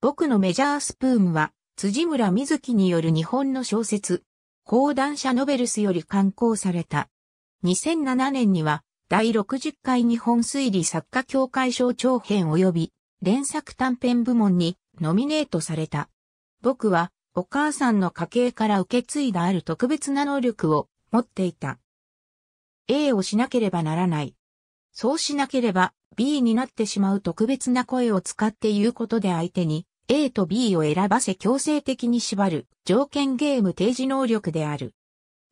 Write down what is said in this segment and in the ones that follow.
僕のメジャースプーンは、辻村瑞希による日本の小説、講談社ノベルスより刊行された。2007年には、第60回日本推理作家協会賞長編及び、連作短編部門にノミネートされた。僕は、お母さんの家系から受け継いだある特別な能力を持っていた。A をしなければならない。そうしなければ B になってしまう特別な声を使って言うことで相手に A と B を選ばせ強制的に縛る条件ゲーム提示能力である。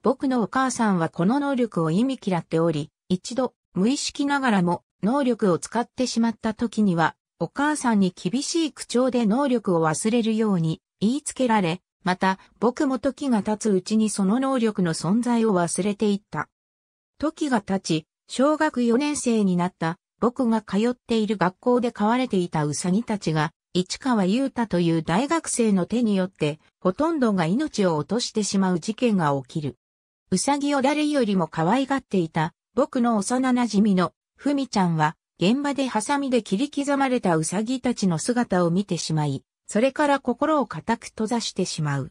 僕のお母さんはこの能力を意味嫌っており、一度無意識ながらも能力を使ってしまった時には、お母さんに厳しい口調で能力を忘れるように言いつけられ、また僕も時が経つうちにその能力の存在を忘れていった。時が経ち、小学4年生になった僕が通っている学校で飼われていたウサギたちが市川優太という大学生の手によって、ほとんどが命を落としてしまう事件が起きる。うさぎを誰よりも可愛がっていた、僕の幼馴染の、ふみちゃんは、現場でハサミで切り刻まれたうさぎたちの姿を見てしまい、それから心を固く閉ざしてしまう。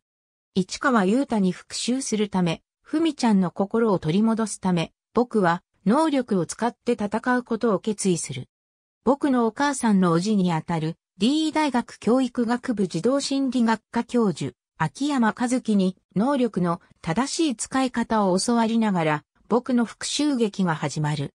市川優太に復讐するため、ふみちゃんの心を取り戻すため、僕は能力を使って戦うことを決意する。僕のお母さんのおじにあたる DE 大学教育学部児童心理学科教授、秋山和樹に能力の正しい使い方を教わりながら、僕の復讐劇が始まる。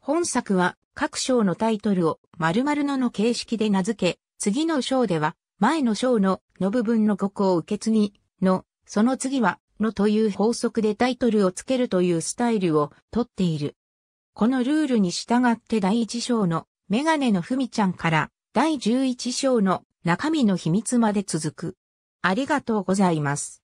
本作は各章のタイトルを〇〇のの形式で名付け、次の章では前の章のの部分の語句を受け継ぎ、の、その次はのという法則でタイトルをつけるというスタイルをとっている。このルールに従って第一章のメガネのふみちゃんから第11章の中身の秘密まで続く。ありがとうございます。